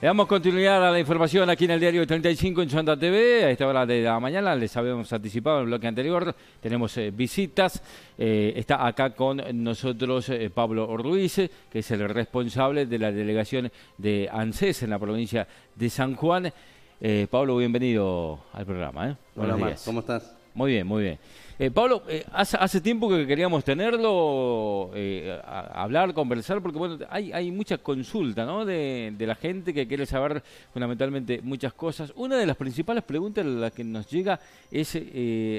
Le damos continuidad a la información aquí en el diario 35 en Santa TV. A esta hora de la mañana les habíamos anticipado en el bloque anterior. Tenemos eh, visitas. Eh, está acá con nosotros eh, Pablo Ruiz, que es el responsable de la delegación de ANSES en la provincia de San Juan. Pablo, bienvenido al programa. Hola, más. ¿cómo estás? Muy bien, muy bien. Eh, Pablo, eh, hace, tiempo que queríamos tenerlo, eh, hablar, conversar, porque bueno, hay, hay mucha consulta ¿no? de, la gente que quiere saber fundamentalmente muchas cosas. Una de las principales preguntas a las que nos llega es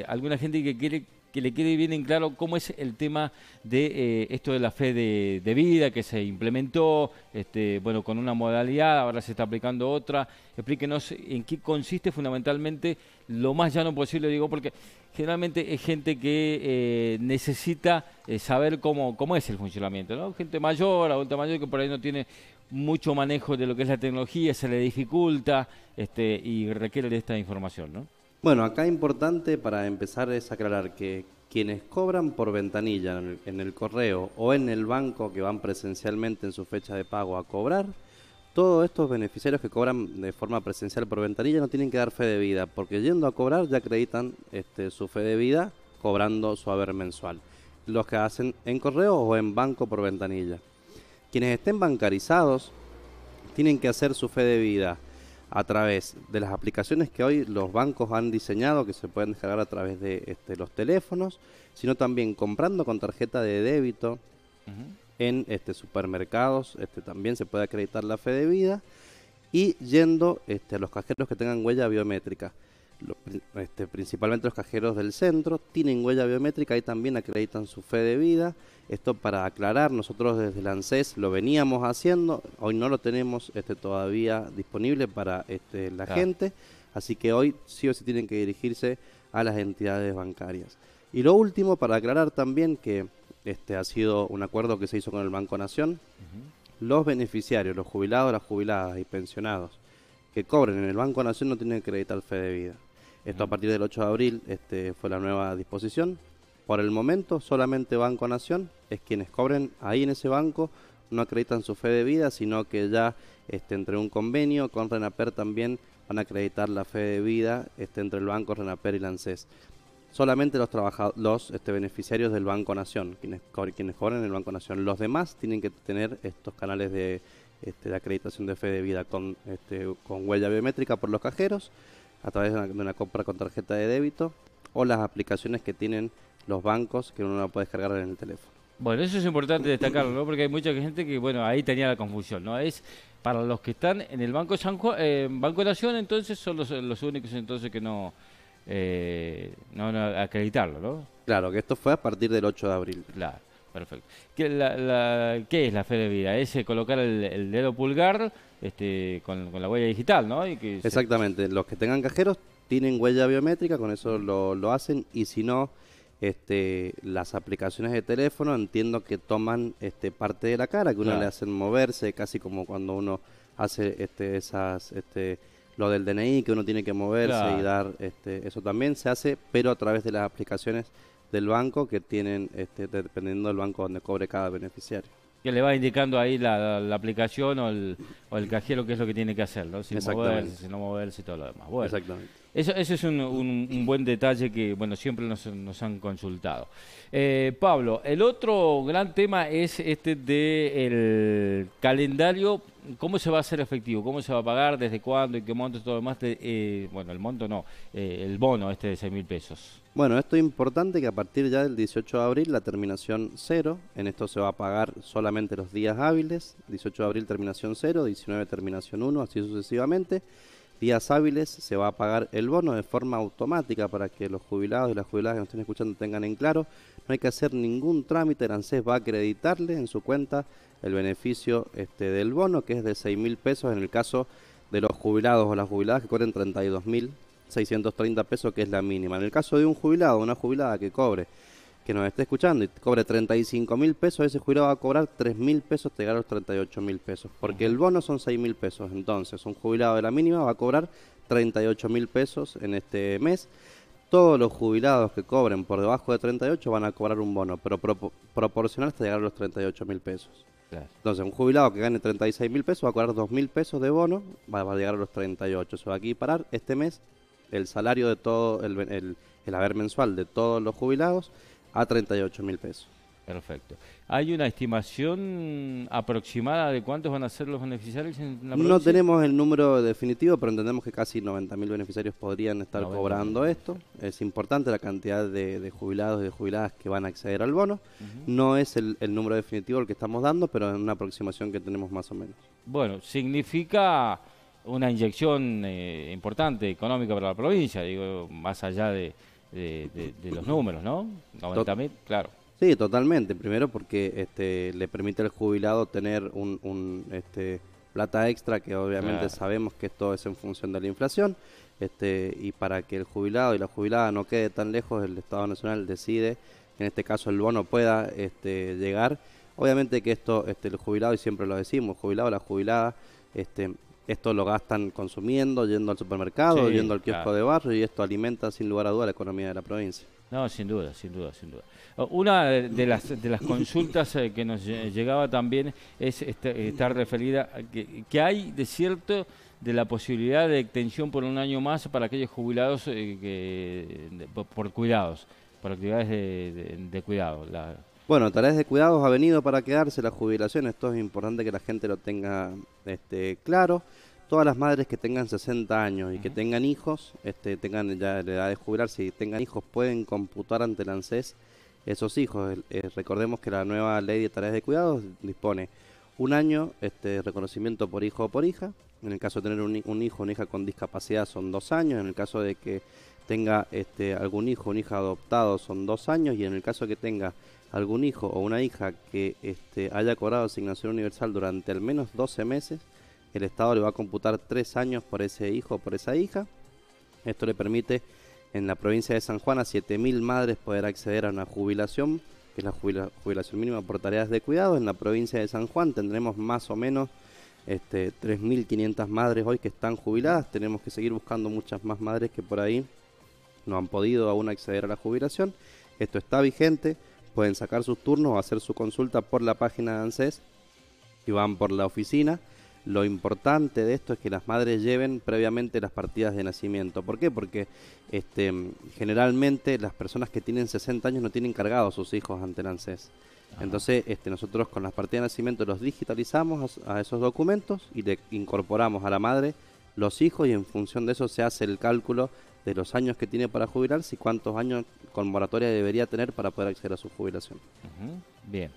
alguna gente que quiere que le quede bien en claro cómo es el tema de eh, esto de la fe de, vida que se implementó, este, bueno, con una modalidad, ahora se está aplicando otra. Explíquenos en qué consiste fundamentalmente lo más llano posible, digo, porque generalmente es gente que eh, necesita eh, saber cómo, cómo es el funcionamiento, ¿no? Gente mayor, adulta mayor, que por ahí no tiene mucho manejo de lo que es la tecnología, se le dificulta este, y requiere de esta información, ¿no? Bueno, acá importante para empezar es aclarar que quienes cobran por ventanilla en el, correo o en el banco que van presencialmente en su fecha de pago a cobrar, todos estos beneficiarios que cobran de forma presencial por ventanilla no tienen que dar fe de vida, porque yendo a cobrar ya acreditan este, su fe de vida cobrando su haber mensual. Los que hacen en correo o en banco por ventanilla. Quienes estén bancarizados tienen que hacer su fe de vida a través de las aplicaciones que hoy los bancos han diseñado, que se pueden descargar a través de este, los teléfonos, sino también comprando con tarjeta de débito en este, supermercados, este, también se puede acreditar la fe de vida, y yendo a los cajeros que tengan huella biométrica este, principalmente los cajeros del centro, tienen huella biométrica y también acreditan su fe de vida. Esto para aclarar, nosotros desde el ANSES lo veníamos haciendo, hoy no lo tenemos este, todavía disponible para este, la gente, así que hoy sí o sí tienen que dirigirse a las entidades bancarias. Y lo último, para aclarar también que este ha sido un acuerdo que se hizo con el Banco Nación, los beneficiarios, los jubilados, las jubiladas y pensionados que cobren en el Banco Nación no tienen que acreditar fe de vida. Esto a partir del 8 de abril este, fue la nueva disposición. Por el momento, solamente Banco Nación es quienes cobren ahí en ese banco, no acreditan su fe de vida, sino que ya este, entre un convenio con Renaper también van a acreditar la fe de vida este, entre el banco Renaper y Lances. Solamente los, los este, beneficiarios del Banco Nación, quienes, cobren en el Banco Nación. Los demás tienen que tener estos canales de, acreditación de fe de vida con, con huella biométrica por los cajeros a través de una, compra con tarjeta de débito o las aplicaciones que tienen los bancos que uno no puede descargar en el teléfono. Bueno, eso es importante destacarlo, ¿no? porque hay mucha gente que, bueno, ahí tenía la confusión, ¿no? Es para los que están en el Banco San eh, Banco Nación, entonces son los, los únicos entonces que no, eh, no, no acreditarlo, ¿no? Claro, que esto fue a partir del 8 de abril. Claro. Perfecto. ¿Qué, la, es la fe de vida? Es eh, colocar el, dedo pulgar este, con, la huella digital, ¿no? Exactamente. Los que tengan cajeros tienen huella biométrica, con eso lo, lo, hacen. Y si no, este, las aplicaciones de teléfono entiendo que toman este, parte de la cara, que uno le hacen moverse, casi como cuando uno hace este, esas... Este, lo del DNI, que uno tiene que moverse y dar, este, eso también se hace, pero a través de las aplicaciones del banco que tienen, este, dependiendo del banco donde cobre cada beneficiario. Que le va indicando ahí la, aplicación o el, o el cajero qué es lo que tiene que hacer, ¿no? Si si no moverse y todo lo demás. Bueno. Exactamente. Eso, es un, buen detalle que bueno siempre nos, han consultado. Eh, Pablo, el otro gran tema es este del el calendario, cómo se va a hacer efectivo, cómo se va a pagar, desde cuándo y qué monto todo lo eh, bueno, el monto no, eh, el bono este de 6 mil pesos. Bueno, esto es importante que a partir ya del 18 de abril la terminación cero, en esto se va a pagar solamente los días hábiles, 18 de abril terminación cero, 19 terminación 1, así sucesivamente días hábiles se va a pagar el bono de forma automática para que los jubilados y las jubiladas que nos estén escuchando tengan en claro. No hay que hacer ningún trámite, el ANSES va a acreditarle en su cuenta el beneficio este, del bono, que es de 6 mil pesos en el caso de los jubilados o las jubiladas que cobren 32 mil 630 pesos, que es la mínima. En el caso de un jubilado o una jubilada que cobre que nos esté escuchando y cobre 35 mil pesos, ese jubilado va a cobrar 3 mil pesos, te a los 38 mil pesos. Porque el bono son 6 mil pesos. Entonces, un jubilado de la mínima va a cobrar 38 mil pesos en este mes. Todos los jubilados que cobren por debajo de 38 van a cobrar un bono, pero proporcional hasta llegar a los 38 mil pesos. Entonces, un jubilado que gane 36 mil pesos va a cobrar 2 mil pesos de bono, va a llegar a los 38. Eso va a equiparar este mes el salario de todo, el haber mensual de todos los jubilados a 38 mil pesos. Perfecto. ¿Hay una estimación aproximada de cuántos van a ser los beneficiarios en la provincia? No tenemos el número definitivo, pero entendemos que casi mil beneficiarios podrían estar cobrando esto. Es importante la cantidad de, jubilados y de jubiladas que van a acceder al bono. No es el, número definitivo el que estamos dando, pero es una aproximación que tenemos más o menos. Bueno, significa una inyección eh, importante económica para la provincia, digo, más allá de de, los números, ¿no? 90 claro. Sí, totalmente. Primero porque este, le permite al jubilado tener un, este, plata extra que obviamente sabemos que esto es en función de la inflación. Este, y para que el jubilado y la jubilada no quede tan lejos, el Estado Nacional decide, en este caso el bono pueda este, llegar. Obviamente que esto, este, el jubilado, y siempre lo decimos, jubilado, la jubilada, este, esto lo gastan consumiendo, yendo al supermercado, yendo al kiosco de barrio y esto alimenta sin lugar a duda la economía de la provincia. No, sin duda, sin duda, sin duda. Oh, una de las, de las consultas eh, que nos llegaba también es este, estar referida a que, hay de cierto de la posibilidad de extensión por un año más para aquellos jubilados eh, que, por cuidados, por actividades de, de cuidado, la bueno, tareas de cuidados ha venido para quedarse la jubilación. Esto es importante que la gente lo tenga este, claro. Todas las madres que tengan 60 años y que tengan hijos, este, tengan ya la edad de jubilarse y tengan hijos, pueden computar ante el ANSES esos hijos. Eh, recordemos que la nueva ley de tareas de cuidados dispone un año este reconocimiento por hijo o por hija. En el caso de tener un, hijo o una hija con discapacidad son dos años. En el caso de que tenga este, algún hijo o una hija adoptado son dos años. Y en el caso de que tenga algún hijo o una hija que este, haya cobrado asignación universal durante al menos 12 meses, el Estado le va a computar 3 años por ese hijo o por esa hija. Esto le permite en la provincia de San Juan a 7.000 madres poder acceder a una jubilación, que es la jubilación mínima por tareas de cuidado. En la provincia de San Juan tendremos más o menos este, 3.500 madres hoy que están jubiladas. Tenemos que seguir buscando muchas más madres que por ahí no han podido aún acceder a la jubilación. Esto está vigente pueden sacar sus turnos o hacer su consulta por la página de ANSES y van por la oficina. Lo importante de esto es que las madres lleven previamente las partidas de nacimiento. ¿Por qué? Porque este, generalmente las personas que tienen 60 años no tienen cargados sus hijos ante el ANSES. Entonces este, nosotros con las partidas de nacimiento los digitalizamos a, a esos documentos y le incorporamos a la madre los hijos y en función de eso se hace el cálculo de los años que tiene para jubilarse y cuántos años con moratoria debería tener para poder acceder a su jubilación. Bien.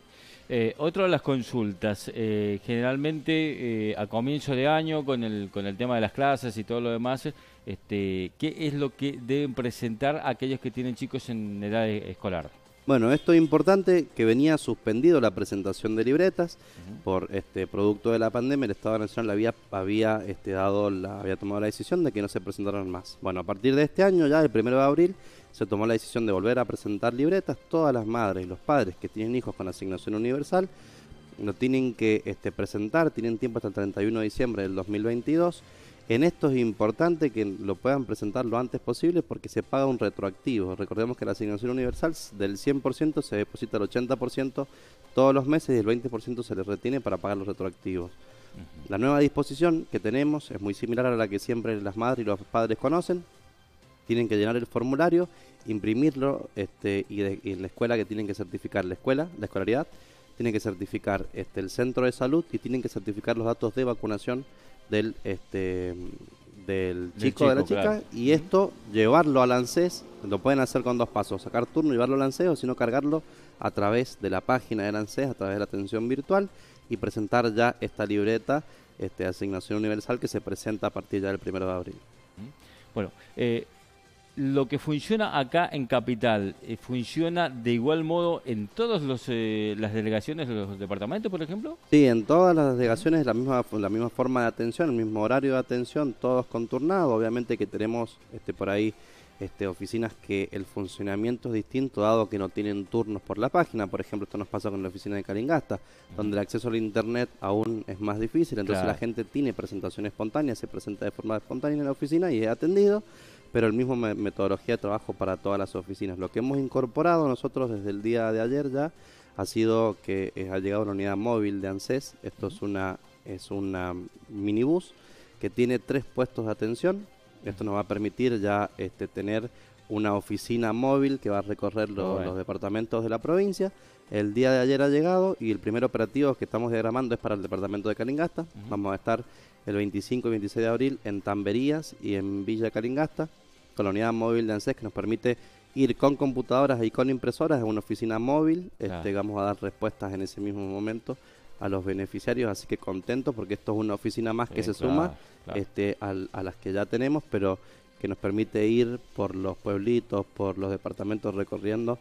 Eh, otra de las consultas, eh, generalmente eh, a comienzo de año con el, con el tema de las clases y todo lo demás, este, ¿qué es lo que deben presentar aquellos que tienen chicos en edad escolar? Bueno, esto es importante que venía suspendido la presentación de libretas por este producto de la pandemia. El Estado Nacional había, había este, dado la, había tomado la decisión de que no se presentaran más. Bueno, a partir de este año, ya el 1 de abril, se tomó la decisión de volver a presentar libretas. Todas las madres y los padres que tienen hijos con asignación universal lo tienen que este, presentar, tienen tiempo hasta el 31 de diciembre del 2022 en esto es importante que lo puedan presentar lo antes posible porque se paga un retroactivo. Recordemos que la asignación universal del 100% se deposita el 80% todos los meses y el 20% se les retiene para pagar los retroactivos. La nueva disposición que tenemos es muy similar a la que siempre las madres y los padres conocen. Tienen que llenar el formulario, imprimirlo este, y, en la escuela que tienen que certificar la escuela, la escolaridad, tienen que certificar este, el centro de salud y tienen que certificar los datos de vacunación del, este, del chico, de la chica y esto llevarlo al ANSES, lo pueden hacer con dos pasos, sacar turno, y llevarlo al ANSES o si no cargarlo a través de la página del ANSES, a través de la atención virtual y presentar ya esta libreta este, asignación universal que se presenta a partir ya del primero de abril. Bueno, eh, lo que funciona acá en Capital eh, funciona de igual modo en todas eh, las delegaciones de los departamentos, por ejemplo? Sí, en todas las delegaciones la misma, la misma forma de atención, el mismo horario de atención, todos con turnado. Obviamente que tenemos este, por ahí este, oficinas que el funcionamiento es distinto, dado que no tienen turnos por la página. Por ejemplo, esto nos pasa con la oficina de Calingasta, donde el acceso al Internet aún es más difícil. Entonces la gente tiene presentación espontánea, se presenta de forma espontánea en la oficina y es atendido pero el mismo metodología de trabajo para todas las oficinas. Lo que hemos incorporado nosotros desde el día de ayer ya ha sido que eh, ha llegado la unidad móvil de ANSES. Esto es una es minibús que tiene tres puestos de atención. Esto nos va a permitir ya este, tener una oficina móvil que va a recorrer los departamentos de la provincia. El día de ayer ha llegado y el primer operativo que estamos diagramando es para el departamento de Calingasta. Vamos a estar el 25 y 26 de abril en Tamberías y en Villa Calingasta con móvil de ANSES que nos permite ir con computadoras y con impresoras es una oficina móvil. Este, vamos a dar respuestas en ese mismo momento a los beneficiarios, así que contentos porque esto es una oficina más que se suma Este, a, a las que ya tenemos, pero que nos permite ir por los pueblitos, por los departamentos recorriendo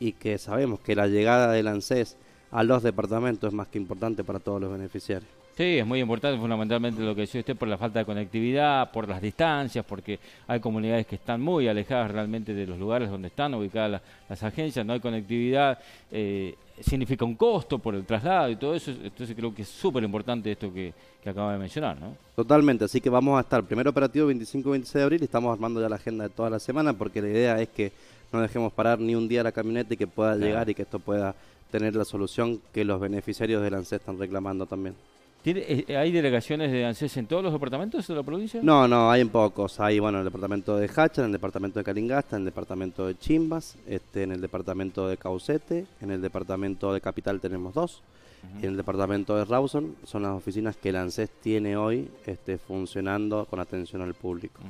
y que sabemos que la llegada del ANSES a los departamentos es más que importante para todos los beneficiarios. Sí, es muy importante fundamentalmente lo que decía usted por la falta de conectividad, por las distancias, porque hay comunidades que están muy alejadas realmente de los lugares donde están ubicadas las, agencias, no hay conectividad, eh, significa un costo por el traslado y todo eso, entonces creo que es súper importante esto que, acaba de mencionar. ¿no? Totalmente, así que vamos a estar, primer operativo 25-26 de abril, estamos armando ya la agenda de toda la semana porque la idea es que no dejemos parar ni un día la camioneta y que pueda llegar y que esto pueda tener la solución que los beneficiarios la ANSES están reclamando también. Eh, ¿Hay delegaciones de ANSES en todos los departamentos de la provincia? No, no, hay en pocos. Hay, bueno, en el departamento de Hacha, en el departamento de Caringasta, en el departamento de Chimbas, este, en el departamento de Caucete, en el departamento de Capital tenemos dos, en el departamento de Rawson son las oficinas que el ANSES tiene hoy este, funcionando con atención al público.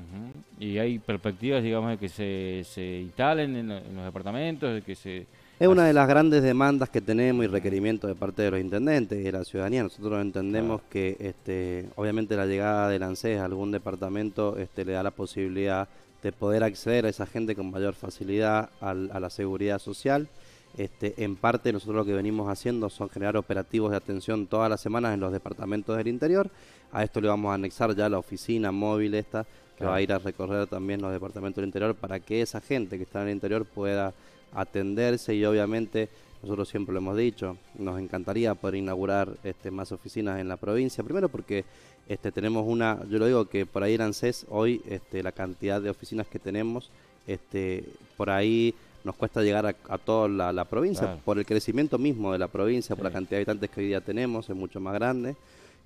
¿Y hay perspectivas, digamos, de que se, se instalen en los departamentos, de que se es una de las grandes demandas que tenemos y requerimientos de parte de los intendentes y de la ciudadanía. Nosotros entendemos que este, obviamente la llegada del ANSES a algún departamento este, le da la posibilidad de poder acceder a esa gente con mayor facilidad a la seguridad social. Este, en parte nosotros lo que venimos haciendo son generar operativos de atención todas las semanas en los departamentos del interior. A esto le vamos a anexar ya la oficina móvil esta que va a ir a recorrer también los departamentos del interior para que esa gente que está en el interior pueda atenderse y obviamente nosotros siempre lo hemos dicho, nos encantaría poder inaugurar este, más oficinas en la provincia, primero porque este, tenemos una, yo lo digo que por ahí en ANSES hoy este, la cantidad de oficinas que tenemos, este, por ahí nos cuesta llegar a, toda la, provincia, por el crecimiento mismo de la provincia, por la cantidad de habitantes que hoy día tenemos, es mucho más grande,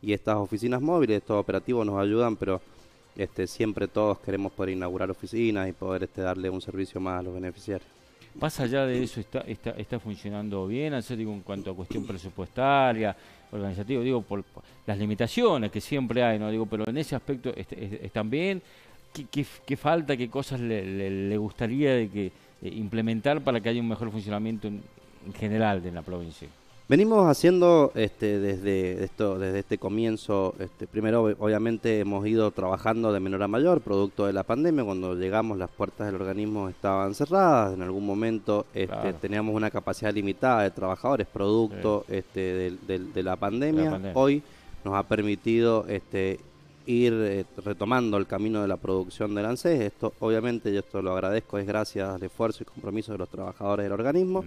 y estas oficinas móviles, estos operativos nos ayudan, pero este, siempre todos queremos poder inaugurar oficinas y poder este, darle un servicio más a los beneficiarios. Más allá de eso, está, está, funcionando bien, digo, en cuanto a cuestión presupuestaria, organizativa, digo, por, las limitaciones que siempre hay, ¿no? Digo, pero en ese aspecto están bien. ¿Qué, qué, qué falta, qué cosas le, le, gustaría de que, eh, implementar para que haya un mejor funcionamiento en, general de la provincia? Venimos haciendo este, desde esto, desde este comienzo, este, primero obviamente hemos ido trabajando de menor a mayor, producto de la pandemia, cuando llegamos las puertas del organismo estaban cerradas, en algún momento este, teníamos una capacidad limitada de trabajadores, producto este, de, la pandemia. Hoy nos ha permitido este, ir eh, retomando el camino de la producción del ANSES. Esto, obviamente, yo esto lo agradezco, es gracias al esfuerzo y compromiso de los trabajadores del organismo.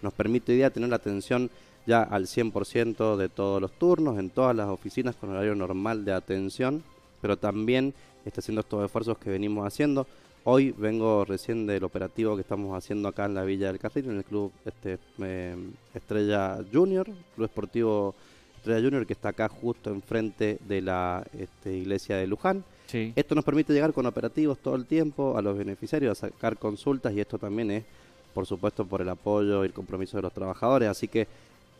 Nos permite hoy día tener la atención ya al 100% de todos los turnos, en todas las oficinas con horario normal de atención, pero también está haciendo estos esfuerzos que venimos haciendo. Hoy vengo recién del operativo que estamos haciendo acá en la Villa del Carril, en el club este, eh, Estrella Junior, Club Esportivo Estrella Junior, que está acá justo enfrente de la este, iglesia de Luján. Esto nos permite llegar con operativos todo el tiempo a los beneficiarios, a sacar consultas y esto también es, por supuesto, por el apoyo y el compromiso de los trabajadores. Así que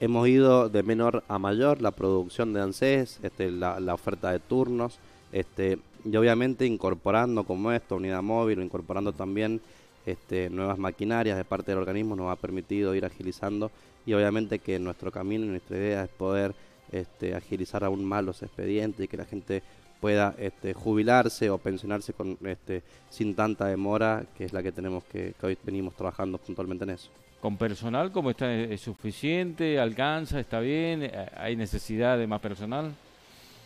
hemos ido de menor a mayor, la producción de ANSES, este, la, oferta de turnos, este, y obviamente incorporando como esto, unidad móvil, incorporando también este, nuevas maquinarias de parte del organismo, nos ha permitido ir agilizando y obviamente que nuestro camino nuestra idea es poder este, agilizar aún más los expedientes y que la gente pueda este, jubilarse o pensionarse con, este, sin tanta demora, que es la que tenemos que hoy venimos trabajando puntualmente en eso con personal como está es suficiente, alcanza, está bien, eh, hay necesidad de más personal.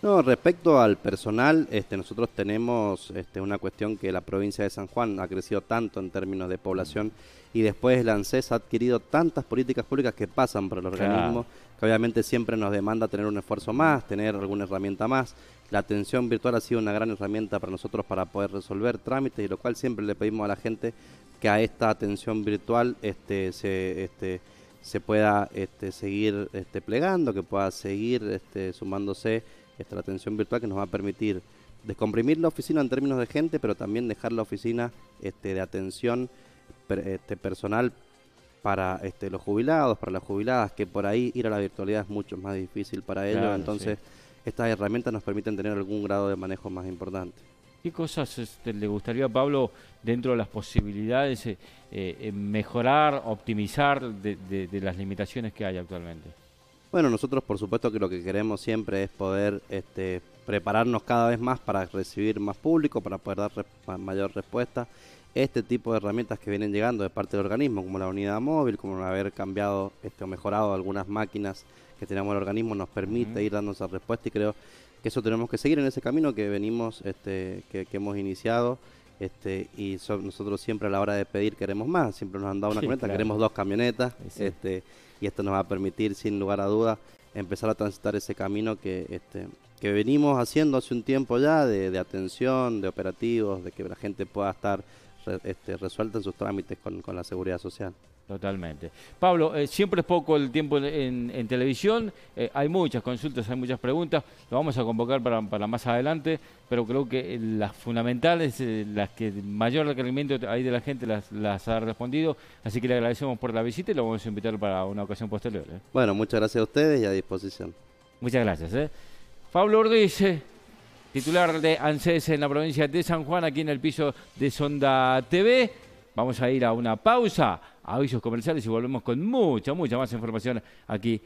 No, respecto al personal, este, nosotros tenemos este, una cuestión que la provincia de San Juan ha crecido tanto en términos de población y después la ANSES ha adquirido tantas políticas públicas que pasan por el organismo, que obviamente siempre nos demanda tener un esfuerzo más, tener alguna herramienta más. La atención virtual ha sido una gran herramienta para nosotros para poder resolver trámites y lo cual siempre le pedimos a la gente que a esta atención virtual este, se, este, se pueda este, seguir este, plegando, que pueda seguir este, sumándose esta atención virtual que nos va a permitir descomprimir la oficina en términos de gente, pero también dejar la oficina este, de atención este, personal para este, los jubilados, para las jubiladas, que por ahí ir a la virtualidad es mucho más difícil para ellos, entonces estas herramientas nos permiten tener algún grado de manejo más importante. ¿Qué cosas este, le gustaría a Pablo dentro de las posibilidades eh, eh, mejorar, optimizar de, las limitaciones que hay actualmente? Bueno, nosotros por supuesto que lo que queremos siempre es poder este, prepararnos cada vez más para recibir más público, para poder dar mayor respuesta. Este tipo de herramientas que vienen llegando de parte del organismo, como la unidad móvil, como haber cambiado este, o mejorado algunas máquinas que tenemos el organismo nos permite ir dando esa respuesta y creo eso tenemos que seguir en ese camino que venimos, este, que, hemos iniciado. Este, y nosotros siempre a la hora de pedir queremos más, siempre nos han dado una camioneta, queremos dos camionetas, este, y esto nos va a permitir sin lugar a duda empezar a transitar ese camino que, este, que venimos haciendo hace un tiempo ya de, atención, de operativos, de que la gente pueda estar resuelta en sus trámites con, con la seguridad social. Totalmente. Pablo, eh, siempre es poco el tiempo en, televisión, eh, hay muchas consultas, hay muchas preguntas, lo vamos a convocar para, más adelante, pero creo que eh, las fundamentales, las que mayor requerimiento hay de la gente las, ha respondido, así que le agradecemos por la visita y lo vamos a invitar para una ocasión posterior. Bueno, muchas gracias a ustedes y a disposición. Muchas gracias. Pablo Ordiz, titular de ANSES en la provincia de San Juan, aquí en el piso de Sonda TV. Vamos a ir a una pausa, avisos comerciales y volvemos con mucha, mucha más información aquí